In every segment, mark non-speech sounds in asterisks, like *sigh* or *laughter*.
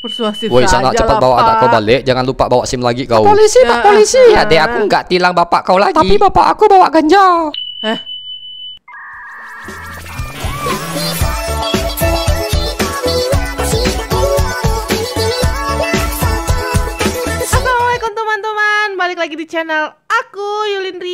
persuasif Woi sana cepat bawa anak kau balik Jangan lupa bawa SIM lagi kau polisi, pak ya, polisi ya, deh aku nggak tilang bapak kau lagi Tapi bapak aku bawa ganja Eh Assalamualaikum teman-teman Balik lagi di channel aku Yulindri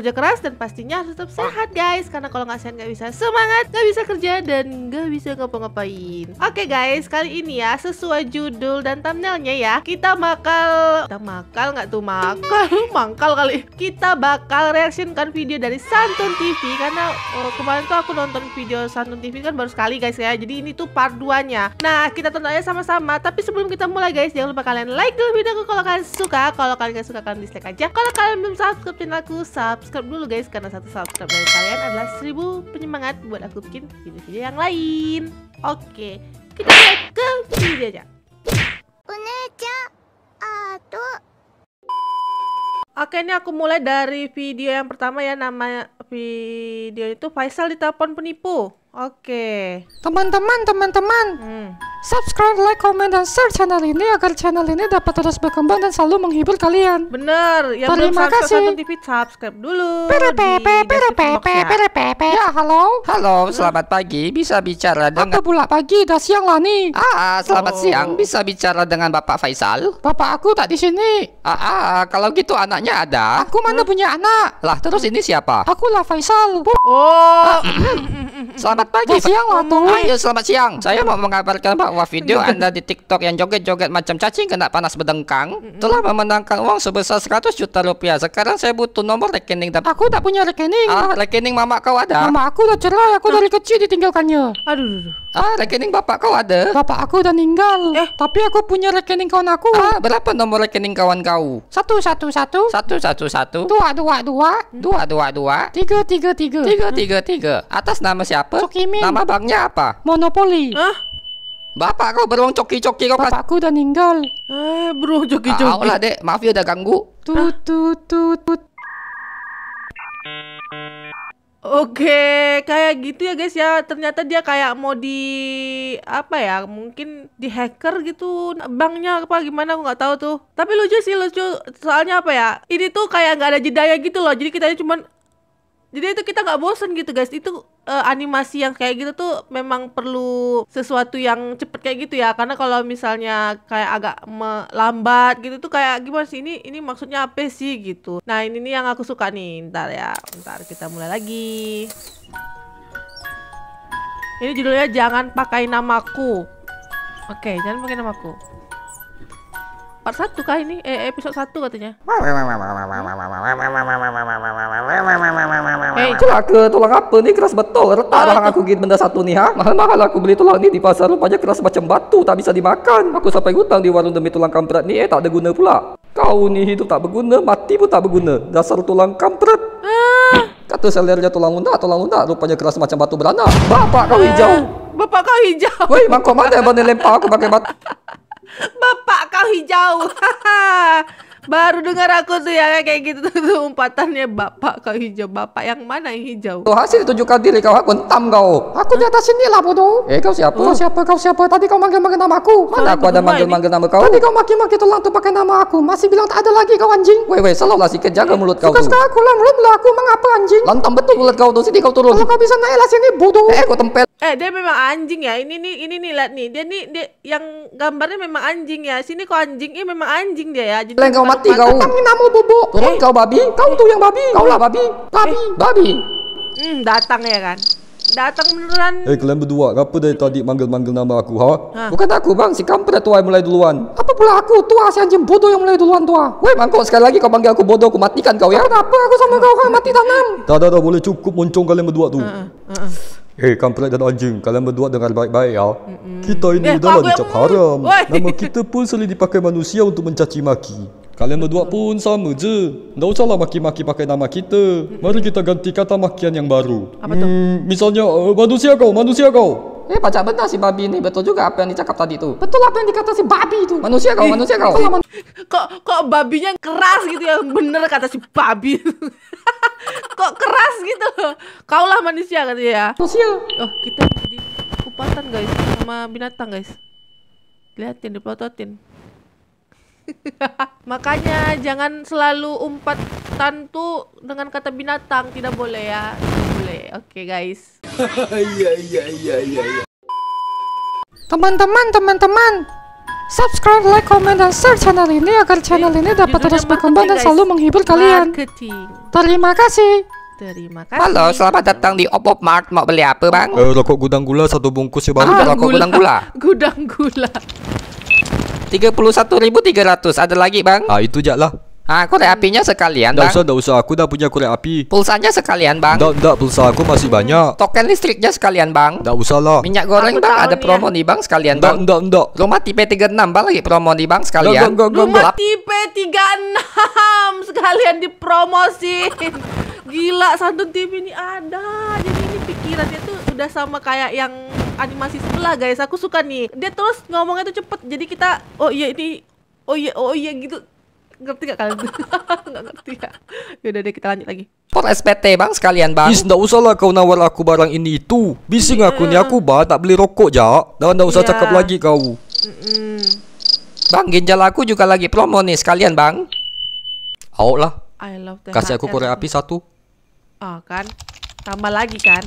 kerja keras dan pastinya harus tetap sehat guys karena kalau nggak sehat nggak bisa semangat nggak bisa kerja dan nggak bisa ngapa-ngapain oke okay, guys kali ini ya sesuai judul dan thumbnailnya ya kita bakal kita bakal nggak tuh makal *laughs* mangkal kali kita bakal kan video dari Santun TV karena oh, kemarin tuh aku nonton video Santun TV kan baru sekali guys ya jadi ini tuh part 2 nah kita tonton aja sama-sama tapi sebelum kita mulai guys jangan lupa kalian like dulu video aku kalau kalian suka kalau kalian nggak suka kalian dislike aja kalau kalian belum subscribe channel aku subscribe subscribe dulu guys karena satu subscribe dari kalian adalah seribu penyemangat buat aku bikin video-video yang lain. Oke, kita lihat ke videonya. Oke ini aku mulai dari video yang pertama ya nama video itu Faisal ditelepon penipu Oke. Teman-teman, teman-teman, hmm. subscribe, like, comment, dan share channel ini agar channel ini dapat terus berkembang dan selalu menghibur kalian. Bener. Yang Terima kasih. TV subscribe dulu. Perepepe, perepepe, Ya, ya halo. Halo, selamat pagi. Bisa bicara dengan. Bapak pula pagi, dah siang lah ah, ah, selamat oh. siang. Bisa bicara dengan Bapak Faisal. Bapak aku tak di sini. Ah, ah, kalau gitu anaknya ada. Aku mana hmm? punya anak? Lah, terus ini siapa? Aku lah Faisal. oh. Ah, *clears throat* *clears throat* Selamat pagi, siang waktu. Ayo selamat siang. Saya mau mengabarkan bahwa video Anda di TikTok yang joget-joget macam cacing kena panas bedengkang telah memenangkan uang sebesar 100 juta rupiah. Sekarang saya butuh nomor rekening dan aku tak punya rekening. Ah, rekening mama kau ada? Mama aku udah cerai, aku dari kecil ditinggalkannya. Aduh. Ah, rekening bapak kau ada? Bapak aku udah ninggal. Eh, tapi aku punya rekening kawan aku. Ah, berapa nomor rekening kawan kau? Satu satu satu. Satu satu satu. Dua dua dua. Dua dua dua. Tiga tiga tiga. Tiga tiga tiga. Atas nama siapa? Sokimin. Nama banknya apa? Monopoli. Ah, Bapak kau beruang coki-coki kau pas. aku udah ninggal Eh beruang coki-coki Tau lah dek Maaf ya udah ganggu Tut tut tut tut Oke, kayak gitu ya guys ya. Ternyata dia kayak mau di apa ya? Mungkin di hacker gitu banknya apa gimana aku nggak tahu tuh. Tapi lucu sih lucu. Soalnya apa ya? Ini tuh kayak nggak ada jedanya gitu loh. Jadi kita cuma jadi itu kita nggak bosen gitu guys itu uh, animasi yang kayak gitu tuh memang perlu sesuatu yang cepet kayak gitu ya karena kalau misalnya kayak agak melambat gitu tuh kayak gimana sih ini ini maksudnya apa sih gitu nah ini nih yang aku suka nih ntar ya ntar kita mulai lagi ini judulnya jangan pakai namaku oke okay, jangan pakai namaku part satu kah ini? Eh, episode satu katanya. Eh, eh celaka tulang apa nih keras betul. Retak oh, aku gigit benda satu nih ha. Mahal-mahal aku beli tulang ini di pasar rupanya keras macam batu tak bisa dimakan. Aku sampai hutang di warung demi tulang kampret nih eh tak ada guna pula. Kau nih hidup tak berguna, mati pun tak berguna. Dasar tulang kampret. Ah. Kata selernya tulang undak, tulang undak rupanya keras macam batu beranak. Bapak kau hijau. Eh, bapak kau hijau. Woi, mangkok mana yang bandel lempar aku pakai batu. Bapak kau hijau. *laughs* baru dengar aku tuh ya kayak gitu tuh umpatannya bapak kau hijau bapak yang mana yang hijau tuh hasil tunjukkan diri kau aku entam kau aku di atas sini lah bodoh eh kau siapa oh. siapa kau siapa tadi kau manggil manggil nama aku mana aku ada manggil manggil nama kau tadi kau maki maki tulang tuh pakai nama aku masih bilang tak ada lagi kau anjing weh weh selalu lah kejaga jaga eh, mulut kau suka suka aku lah mulut lah aku mengapa anjing lantam betul mulut kau tuh sini kau turun kalau kau bisa naik lah sini bodoh eh kau tempel eh dia memang anjing ya ini nih ini nih lihat nih dia nih dia yang gambarnya memang anjing ya sini kau anjing ini memang anjing dia ya jadi kau mati kau. Tangi namu bobo. Turun eh. kau babi. Kau tuh yang babi. Kau lah babi. Babi. Eh. Babi. Hmm, datang ya kan. Datang beneran. Eh hey, kalian berdua, apa dari tadi manggil-manggil nama aku, ha? ha? Bukan aku bang, si kampret tua yang mulai duluan. Apa pula aku? Tua si anjing bodoh yang mulai duluan tua. Woi mangkok sekali lagi kau panggil aku bodoh, aku matikan kau ya. Apa aku sama kau kau mati tanam? Tak tak tak boleh cukup moncong kalian berdua tuh. Eh ha, kampret dan anjing, kalian berdua dengar baik-baik ya. Mm-mm. Kita ini eh, adalah dicap haram. Nama kita pun sering dipakai manusia untuk mencaci maki. Kalian berdua pun sama je. Nggak usahlah maki-maki pakai nama kita. Mari kita ganti kata makian yang baru. Apa Hmm, misalnya, uh, manusia kau, manusia kau. Eh, pacar benar si babi ini. Betul juga apa yang dicakap tadi itu. Betul apa yang dikata si babi itu. Manusia kau, eh, manusia kau. Eh, man kok kok babinya keras gitu ya? Bener kata si babi. *laughs* kok keras gitu. Kaulah manusia katanya ya. Manusia. Oh, kita jadi kupatan guys sama binatang guys. Lihatin diplototin. *laughs* Makanya jangan selalu umpat tantu dengan kata binatang, tidak boleh ya. Tidak boleh. Oke, okay, guys. *laughs* Iya, iya, iya, iya, iya. Teman-teman, teman-teman. Subscribe, like, comment dan share channel ini agar channel ini dapat terus berkembang dan selalu menghibur kalian. Terima kasih. Terima kasih. Halo, selamat datang di Oppo Mart. Mau beli apa, Bang? Eh, rokok gudang gula satu bungkus ya, Bang. Ah, rokok gula. gudang gula. *laughs* gudang gula. 31.300 Ada lagi bang Ah itu je lah Ah, korek apinya sekalian, Nggak bang. usah, nggak usah. Aku udah punya korek api. Pulsanya sekalian, bang. Nggak, nggak. Pulsa aku masih banyak. Token listriknya sekalian, bang. Nggak usah lah. Minyak goreng, aku bang. Ada promo nih, bang. Sekalian, nggak, bang. Nggak, nggak, Rumah tipe 36, bang. Lagi promo nih, bang. Sekalian. Nggak, nggak, nggak. Rumah tipe 36. *laughs* Sekalian dipromosi Gila, santun TV ini ada. Jadi ini pikirannya tuh udah sama kayak yang animasi sebelah guys aku suka nih dia terus ngomongnya tuh cepet jadi kita oh iya ini oh iya oh iya gitu ngerti gak kalian *laughs* nggak ngerti ya yaudah deh kita lanjut lagi Por SPT bang sekalian bang Is, ndak usah lah kau nawar aku barang ini itu Bising iya. aku nih aku bang tak beli rokok ja Dan ndak usah yeah. cakap lagi kau mm -mm. Bang ginjal aku juga lagi promo nih sekalian bang Aok lah I love Kasih aku korek api satu Ah kan Tambah lagi kan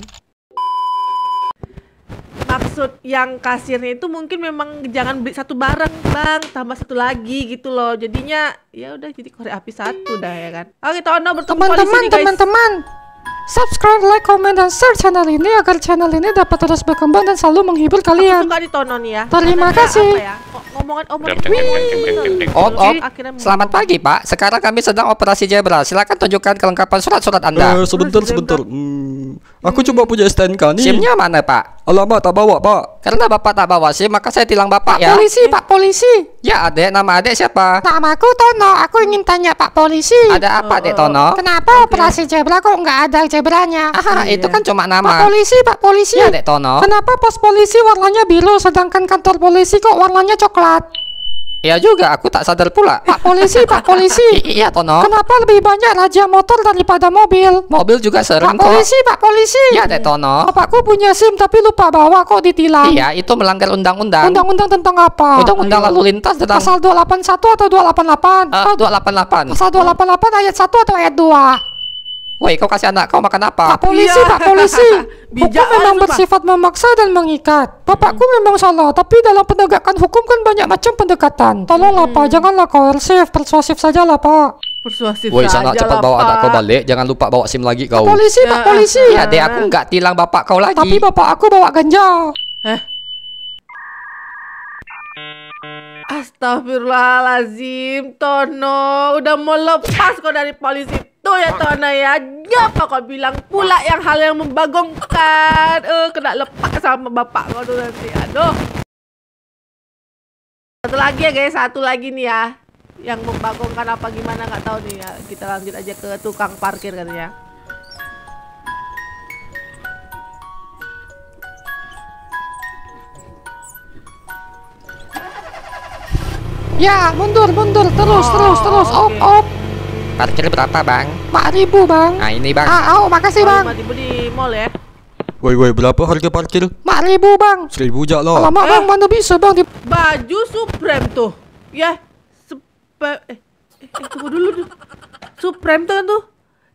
maksud yang kasirnya itu mungkin memang jangan beli satu barang bang tambah satu lagi gitu loh jadinya ya udah jadi korek api satu dah ya kan oke Tono bertemu teman-teman teman-teman subscribe, like, comment, dan share channel ini agar channel ini dapat terus berkembang dan selalu menghibur kalian. Aku suka ditonton ya. Terima Karena kasih. Ya? Ngomongan omongan. Om, om. Selamat pagi, Pak. Sekarang kami sedang operasi jebra. Silakan tunjukkan kelengkapan surat-surat Anda. Eh, sebentar, sebentar. Hmm, aku coba punya stand kan, nih. sim mana, Pak? Alamat, tak bawa, Pak. Karena bapak tak bawa sih, maka saya tilang bapak ya. polisi, pak polisi. Ya adek, nama adek siapa? Nama aku Tono, aku ingin tanya pak polisi. Ada apa adek oh, oh. Tono? Kenapa okay. operasi zebra kok nggak ada zebranya? Ah, iya. itu kan cuma nama. Pak polisi, pak polisi. Ya adek Tono. Kenapa pos polisi warnanya biru, sedangkan kantor polisi kok warnanya coklat? Iya juga, aku tak sadar pula. Pak polisi, pak *laughs* polisi. iya, Tono. Kenapa lebih banyak raja motor daripada mobil? Mobil juga serem, pak polisi, pak polisi. Iya deh, Tono. Bapakku punya SIM tapi lupa bawa kok ditilang. Iya, itu melanggar undang-undang. Undang-undang tentang apa? Undang-undang lalu lintas tentang... Pasal 281 atau 288? Uh, 288. Pasal 288 ayat 1 atau ayat 2? Woi, kau kasih anak kau makan apa? Pak polisi, pak iya. polisi. *laughs* Bijak hukum memang bersifat memaksa dan mengikat. Bapakku hmm. memang salah, tapi dalam penegakan hukum kan banyak macam pendekatan. Tolonglah hmm. Pak, janganlah koersif, persuasif sajalah Pak. Persuasif Woi, sana cepat bawa anak kau balik. Jangan lupa bawa SIM lagi kau. polisi, Pak eh, polisi. Ya, deh eh, aku eh. nggak tilang bapak kau lagi. Tapi bapak aku bawa ganja. Eh. Astagfirullahalazim, Tono. Udah mau lepas kau dari polisi ya Tona ya. Apa kau bilang pula yang hal yang membagongkan. Eh uh, kena lepak sama bapak kau tuh nanti. Aduh. Satu lagi ya guys, satu lagi nih ya. Yang membagongkan apa gimana nggak tahu nih ya. Kita lanjut aja ke tukang parkir katanya. Ya, mundur, mundur, terus, oh, terus, terus, okay. op, op. Parkir berapa bang? 4000 bang Nah ini bang Ah oh, makasih bang 5000 di mall ya Woi woi berapa harga parkir? ribu bang Seribu jak lah Lama eh. bang mana bisa bang di... Baju Supreme tuh Ya Supe... Eh, eh, eh, tunggu dulu tuh Supreme tuh kan tuh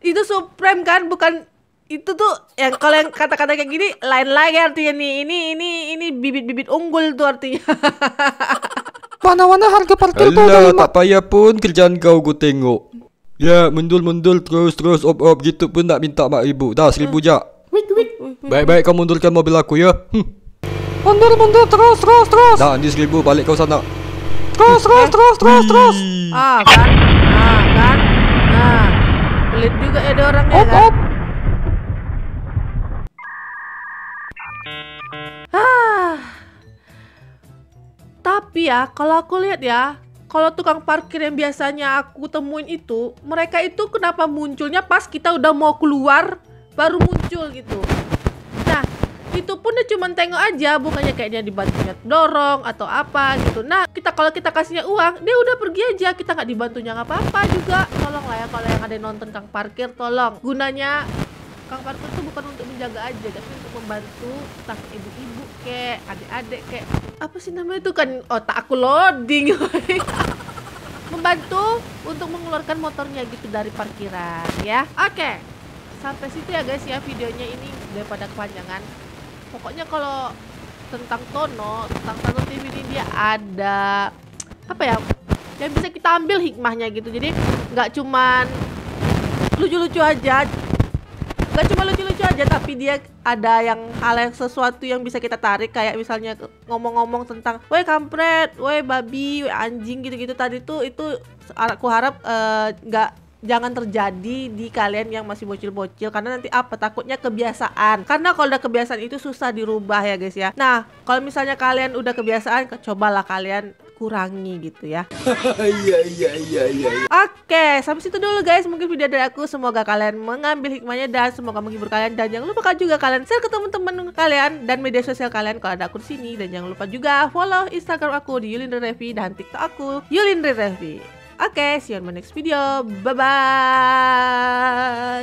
Itu Supreme kan bukan itu tuh yang kalau yang kata-kata kayak gini lain lagi artinya nih ini ini ini bibit-bibit unggul tuh artinya *laughs* mana-mana harga parkir Alah, tuh tak payah pun kerjaan kau gue tengok Ya, yeah, mundul mundul terus-terus op-op gitu pun tak minta mak ibu Dah seribu hmm. jak. Baik-baik kau mundurkan mobil aku ya. Hm. Mundur mundur terus terus terus. Dah ni seribu balik kau sana. Terus terus eh. terus terus terus. Ah kan. Ah kan. Ah. Pelit juga ya ada orangnya op, kan. Op. Ah. Tapi ya kalau aku lihat ya, kalau tukang parkir yang biasanya aku temuin itu, mereka itu kenapa munculnya pas kita udah mau keluar baru muncul gitu. Nah, itu pun dia cuma tengok aja, bukannya kayaknya dibantunya dorong atau apa gitu. Nah, kita kalau kita kasihnya uang, dia udah pergi aja, kita nggak dibantunya nggak apa-apa juga. Tolong lah ya kalau yang ada yang nonton kang parkir, tolong gunanya kang parkur tuh bukan untuk menjaga aja tapi untuk membantu tas ibu-ibu kayak adik-adik kayak apa sih namanya itu kan otak aku loading *laughs* membantu untuk mengeluarkan motornya gitu dari parkiran ya oke sampai situ ya guys ya videonya ini daripada kepanjangan pokoknya kalau tentang Tono tentang Tono TV ini dia ada apa ya yang bisa kita ambil hikmahnya gitu jadi nggak cuman lucu-lucu aja gak cuma lucu-lucu aja tapi dia ada yang hal yang sesuatu yang bisa kita tarik kayak misalnya ngomong-ngomong tentang woi kampret, woi babi, woi anjing gitu-gitu tadi tuh itu aku harap eh, nggak uh, jangan terjadi di kalian yang masih bocil-bocil karena nanti apa takutnya kebiasaan karena kalau udah kebiasaan itu susah dirubah ya guys ya nah kalau misalnya kalian udah kebiasaan cobalah kalian dikurangi gitu ya. *laughs* Iya, iya iya iya iya. Oke, sampai situ dulu guys mungkin video dari aku. Semoga kalian mengambil hikmahnya dan semoga menghibur kalian dan jangan lupa juga kalian share ke teman-teman kalian dan media sosial kalian kalau ada aku di sini dan jangan lupa juga follow Instagram aku di Yulin Revi dan TikTok aku Yulin Revi. Oke, see you on my next video. Bye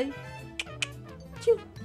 bye.